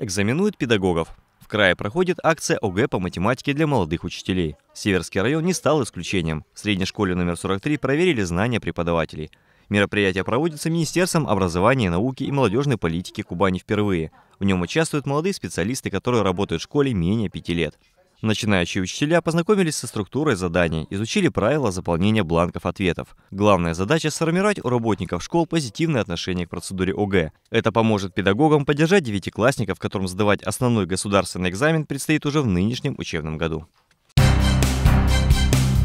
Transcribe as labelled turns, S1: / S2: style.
S1: экзаменуют педагогов. В крае проходит акция ОГЭ по математике для молодых учителей. Северский район не стал исключением. В средней школе номер 43 проверили знания преподавателей. Мероприятие проводится Министерством образования, науки и молодежной политики Кубани впервые. В нем участвуют молодые специалисты, которые работают в школе менее пяти лет. Начинающие учителя познакомились со структурой заданий, изучили правила заполнения бланков ответов. Главная задача – сформировать у работников школ позитивное отношение к процедуре ОГЭ. Это поможет педагогам поддержать девятиклассников, которым сдавать основной государственный экзамен предстоит уже в нынешнем учебном году.